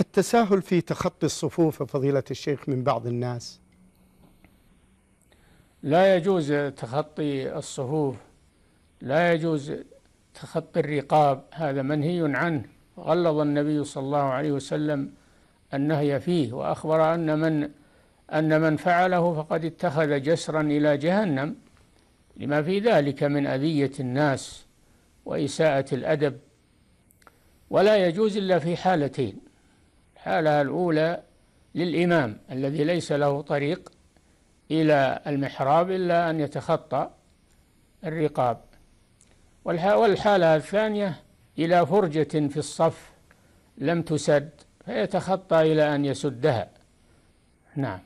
التساهل في تخطي الصفوف فضيلة الشيخ من بعض الناس لا يجوز تخطي الصفوف لا يجوز تخطي الرقاب هذا منهي عنه غلظ النبي صلى الله عليه وسلم النهي فيه وأخبر أن من أن من فعله فقد اتخذ جسرا إلى جهنم لما في ذلك من أذية الناس وإساءة الأدب ولا يجوز إلا في حالتين الحالة الأولى للإمام الذي ليس له طريق إلى المحراب إلا أن يتخطى الرقاب والحالة الثانية إلى فرجة في الصف لم تسد فيتخطى إلى أن يسدها نعم